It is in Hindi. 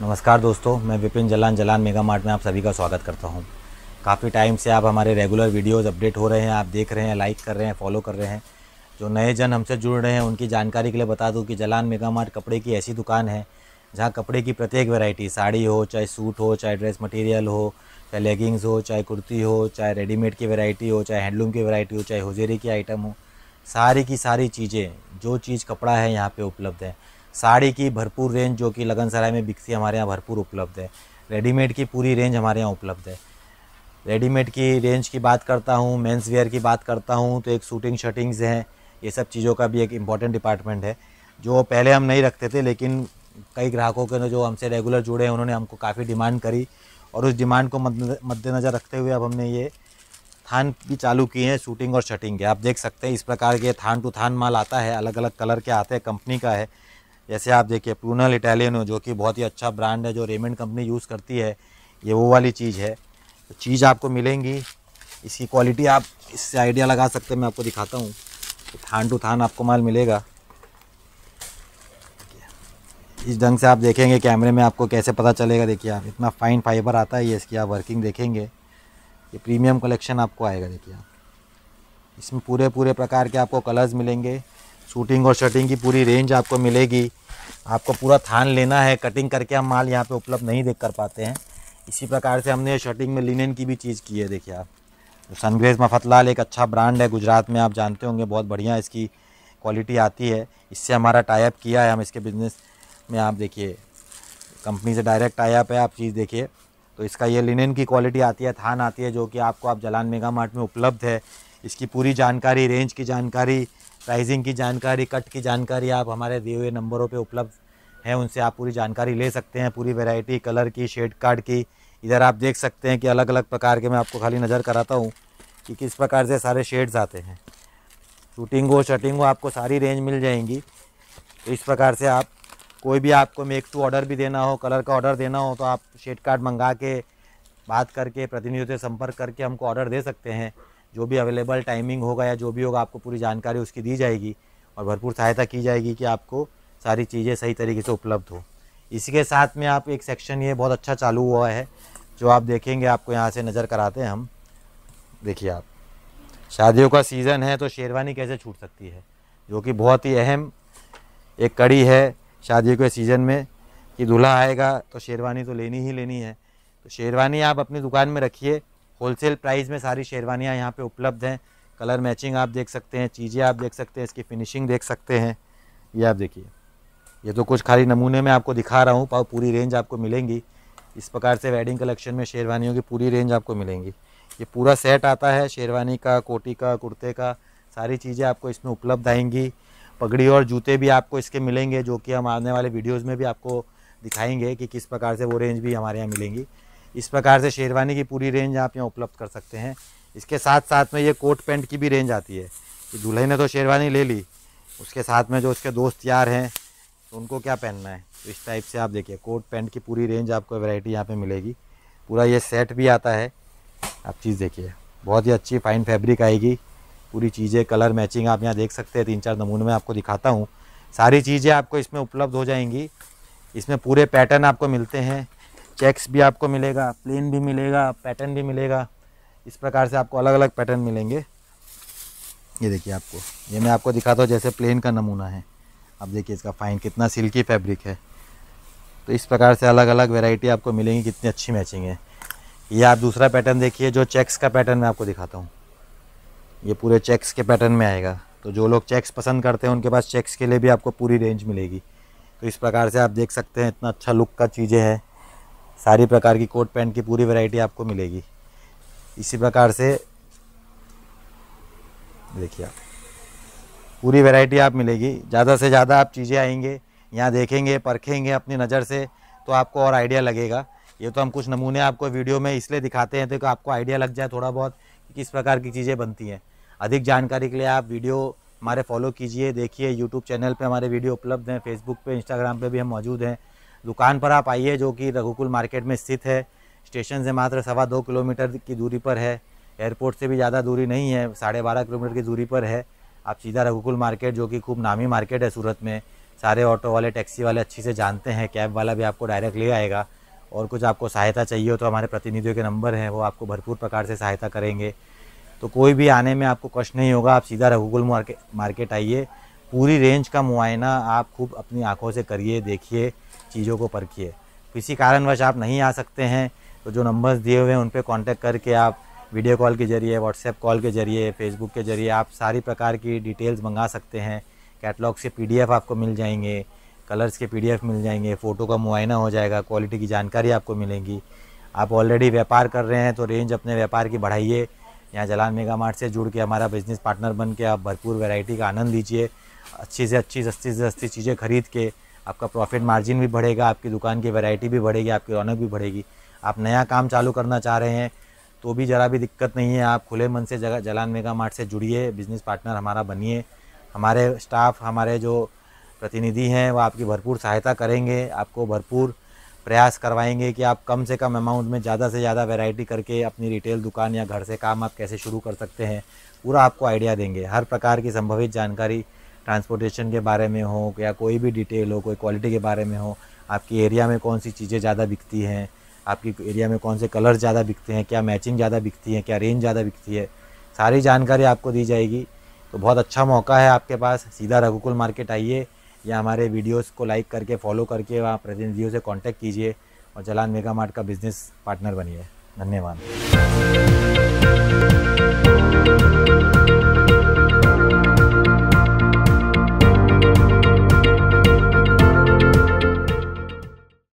नमस्कार दोस्तों मैं विपिन जलान जलान मेगा मार्ट में आप सभी का स्वागत करता हूं काफ़ी टाइम से आप हमारे रेगुलर वीडियोस अपडेट हो रहे हैं आप देख रहे हैं लाइक कर रहे हैं फॉलो कर रहे हैं जो नए जन हमसे जुड़ रहे हैं उनकी जानकारी के लिए बता दूं कि जलान मेगा मार्ट कपड़े की ऐसी दुकान है जहाँ कपड़े की प्रत्येक वेराइटी साड़ी हो चाहे सूट हो चाहे ड्रेस मटेरियल हो चाहे लेगिंग्स हो चाहे कुर्ती हो चाहे रेडीमेड की वेराइटी हो चाहे हैंडलूम की वेराइटी हो चाहे हुजेरी की आइटम हो सारी की सारी चीज़ें जो चीज़ कपड़ा है यहाँ पर उपलब्ध है साड़ी की भरपूर रेंज जो कि लगनसराय में बिकती हमारे यहाँ भरपूर उपलब्ध है रेडीमेड की पूरी रेंज हमारे यहाँ उपलब्ध है रेडीमेड की रेंज की बात करता हूँ मेंस वेयर की बात करता हूँ तो एक शूटिंग शटिंग्स हैं ये सब चीज़ों का भी एक इम्पॉर्टेंट डिपार्टमेंट है जो पहले हम नहीं रखते थे लेकिन कई ग्राहकों के जो हमसे रेगुलर जुड़े हैं उन्होंने हमको काफ़ी डिमांड करी और उस डिमांड को मद्देनज़र रखते हुए अब हमने ये थान भी चालू किए हैं शूटिंग और शटिंग के आप देख सकते हैं इस प्रकार के थान टू थान माल आता है अलग अलग कलर के आते हैं कंपनी का है जैसे आप देखिए प्रूनल इटालियन जो कि बहुत ही अच्छा ब्रांड है जो रेमेंड कंपनी यूज़ करती है ये वो वाली चीज़ है तो चीज़ आपको मिलेंगी इसकी क्वालिटी आप इससे आइडिया लगा सकते हैं मैं आपको दिखाता हूँ तो थान टू थान आपको माल मिलेगा इस ढंग से आप देखेंगे कैमरे में आपको कैसे पता चलेगा देखिए आप इतना फाइन फाइबर आता है ये इसकी आप वर्किंग देखेंगे ये प्रीमियम कलेक्शन आपको आएगा देखिए आप इसमें पूरे पूरे प्रकार के आपको कलर्स मिलेंगे शूटिंग और शटिंग की पूरी रेंज आपको मिलेगी आपको पूरा थान लेना है कटिंग करके हम माल यहाँ पे उपलब्ध नहीं देख कर पाते हैं इसी प्रकार से हमने शटिंग में लिनन की भी चीज़ की है देखिए आप तो सनग्रेज मफतलाल एक अच्छा ब्रांड है गुजरात में आप जानते होंगे बहुत बढ़िया इसकी क्वालिटी आती है इससे हमारा टाइप किया है हम इसके बिज़नेस में आप देखिए कंपनी से डायरेक्ट टाइप है आप चीज़ देखिए तो इसका ये लिनन की क्वालिटी आती है थान आती है जो कि आपको आप जलान मेगा मार्ट में उपलब्ध है इसकी पूरी जानकारी रेंज की जानकारी प्राइसिंग की जानकारी कट की जानकारी आप हमारे दिए हुए नंबरों पे उपलब्ध है उनसे आप पूरी जानकारी ले सकते हैं पूरी वैरायटी कलर की शेड कार्ड की इधर आप देख सकते हैं कि अलग अलग प्रकार के मैं आपको खाली नज़र कराता हूँ कि किस प्रकार से सारे शेड्स आते हैं शूटिंग हो शटिंग हो आपको सारी रेंज मिल जाएंगी तो इस प्रकार से आप कोई भी आपको मेक टू ऑर्डर भी देना हो कलर का ऑर्डर देना हो तो आप शेड कार्ड मंगा के बात करके प्रतिनिधियों से संपर्क करके हमको ऑर्डर दे सकते हैं जो भी अवेलेबल टाइमिंग होगा या जो भी होगा आपको पूरी जानकारी उसकी दी जाएगी और भरपूर सहायता की जाएगी कि आपको सारी चीज़ें सही तरीके से उपलब्ध हो इसी के साथ में आप एक सेक्शन ये बहुत अच्छा चालू हुआ है जो आप देखेंगे आपको यहाँ से नज़र कराते हैं हम देखिए आप शादियों का सीज़न है तो शेरवानी कैसे छूट सकती है जो कि बहुत ही अहम एक कड़ी है शादियों के सीज़न में कि दूल्हा आएगा तो शेरवानी तो लेनी ही लेनी है तो शेरवानी आप अपनी दुकान में रखिए होलसेल प्राइस में सारी शेरवानियाँ यहाँ पे उपलब्ध हैं कलर मैचिंग आप देख सकते हैं चीज़ें आप देख सकते हैं इसकी फिनिशिंग देख सकते हैं ये आप देखिए ये तो कुछ खाली नमूने में आपको दिखा रहा हूँ पूरी रेंज आपको मिलेंगी इस प्रकार से वेडिंग कलेक्शन में शेरवानियों की पूरी रेंज आपको मिलेंगी ये पूरा सेट आता है शेरवानी का कोटी का कुर्ते का सारी चीज़ें आपको इसमें उपलब्ध आएंगी पगड़ी और जूते भी आपको इसके मिलेंगे जो कि हम आने वाले वीडियोज़ में भी आपको दिखाएंगे कि किस प्रकार से वो रेंज भी हमारे यहाँ मिलेंगी इस प्रकार से शेरवानी की पूरी रेंज आप यहाँ उपलब्ध कर सकते हैं इसके साथ साथ में ये कोट पैंट की भी रेंज आती है कि दूल्हे ने तो शेरवानी ले ली उसके साथ में जो उसके दोस्त यार हैं तो उनको क्या पहनना है तो इस टाइप से आप देखिए कोट पैंट की पूरी रेंज आपको वैरायटी यहाँ पे मिलेगी पूरा ये सेट भी आता है आप चीज़ देखिए बहुत ही अच्छी फाइन फैब्रिक आएगी पूरी चीज़ें कलर मैचिंग आप यहाँ देख सकते हैं तीन चार नमूने में आपको दिखाता हूँ सारी चीज़ें आपको इसमें उपलब्ध हो जाएंगी इसमें पूरे पैटर्न आपको मिलते हैं चेक्स भी आपको मिलेगा प्लेन भी मिलेगा पैटर्न भी मिलेगा इस प्रकार से आपको अलग अलग पैटर्न मिलेंगे ये देखिए आपको ये मैं आपको दिखाता हूँ जैसे प्लेन का नमूना है आप देखिए इसका फाइन कितना सिल्की फैब्रिक है तो इस प्रकार से अलग अलग वेराइटी आपको मिलेंगी कितनी अच्छी मैचिंग है ये आप दूसरा पैटर्न देखिए जो चेक्स का पैटर्न मैं आपको दिखाता हूँ ये पूरे चेक्स के पैटर्न में आएगा तो जो लोग चेक्स पसंद करते हैं उनके पास चेक्स के लिए भी आपको पूरी रेंज मिलेगी तो इस प्रकार से आप देख सकते हैं इतना अच्छा लुक का चीज़ें है सारी प्रकार की कोट पैंट की पूरी वैरायटी आपको मिलेगी इसी प्रकार से देखिए आप पूरी वैरायटी आप मिलेगी ज़्यादा से ज़्यादा आप चीज़ें आएंगे यहाँ देखेंगे परखेंगे अपनी नज़र से तो आपको और आइडिया लगेगा ये तो हम कुछ नमूने आपको वीडियो में इसलिए दिखाते हैं तो आपको आइडिया लग जाए थोड़ा बहुत कि किस प्रकार की चीज़ें बनती हैं अधिक जानकारी के लिए आप वीडियो हमारे फॉलो कीजिए देखिए यूट्यूब चैनल पे हमारे वीडियो उपलब्ध हैं फेसबुक पे इंस्टाग्राम पे भी हम मौजूद हैं दुकान पर आप आइए जो कि रघुकुल मार्केट में स्थित है स्टेशन से मात्र सवा दो किलोमीटर की दूरी पर है एयरपोर्ट से भी ज़्यादा दूरी नहीं है साढ़े बारह किलोमीटर की दूरी पर है आप सीधा रघुकुल मार्केट जो कि खूब नामी मार्केट है सूरत में सारे ऑटो वाले टैक्सी वाले अच्छे से जानते हैं कैब वाला भी आपको डायरेक्ट ले आएगा और कुछ आपको सहायता चाहिए हो तो हमारे प्रतिनिधियों के नंबर हैं वो आपको भरपूर प्रकार से सहायता करेंगे तो कोई भी आने में आपको कष्ट नहीं होगा आप सीधा रघुकुल मार्केट मार्केट आइए पूरी रेंज का मुआयना आप खूब अपनी आंखों से करिए देखिए चीज़ों को परखिए किसी कारणवश आप नहीं आ सकते हैं तो जो नंबर्स दिए हुए हैं उन पर कॉन्टैक्ट करके आप वीडियो कॉल के ज़रिए व्हाट्सएप कॉल के ज़रिए फेसबुक के ज़रिए आप सारी प्रकार की डिटेल्स मंगा सकते हैं कैटलॉग से पी आपको मिल जाएंगे कलर्स के पी मिल जाएंगे फ़ोटो का मुआयना हो जाएगा क्वालिटी की जानकारी आपको मिलेंगी आप ऑलरेडी व्यापार कर रहे हैं तो रेंज अपने व्यापार की बढ़ाइए यहाँ जलान मेगा मार्ट से जुड़ के हमारा बिज़नेस पार्टनर बन के आप भरपूर वैरायटी का आनंद लीजिए अच्छी से अच्छी सस्ती से सस्ती चीज़ें खरीद के आपका प्रॉफिट मार्जिन भी बढ़ेगा आपकी दुकान की वैरायटी भी बढ़ेगी आपकी रौनक भी बढ़ेगी आप नया काम चालू करना चाह रहे हैं तो भी ज़रा भी दिक्कत नहीं है आप खुले मन से जगह जलान मेगा मार्ट से जुड़िए बिज़नेस पार्टनर हमारा बनिए हमारे स्टाफ हमारे जो प्रतिनिधि हैं वो आपकी भरपूर सहायता करेंगे आपको भरपूर प्रयास करवाएंगे कि आप कम से कम अमाउंट में ज़्यादा से ज़्यादा वैरायटी करके अपनी रिटेल दुकान या घर से काम आप कैसे शुरू कर सकते हैं पूरा आपको आइडिया देंगे हर प्रकार की संभवित जानकारी ट्रांसपोर्टेशन के बारे में हो या कोई भी डिटेल हो कोई क्वालिटी के बारे में हो आपकी एरिया में कौन सी चीज़ें ज़्यादा बिकती हैं आपकी एरिया में कौन से कलर ज़्यादा बिकते हैं क्या मैचिंग ज़्यादा बिकती है क्या रेंज ज़्यादा बिकती है सारी जानकारी आपको दी जाएगी तो बहुत अच्छा मौका है आपके पास सीधा रघुकुल मार्केट आइए या हमारे वीडियोस को लाइक करके फॉलो करके वहाँ प्रतिनिधियों से कांटेक्ट कीजिए और जलान मेगा मार्ट का बिजनेस पार्टनर बनिए धन्यवाद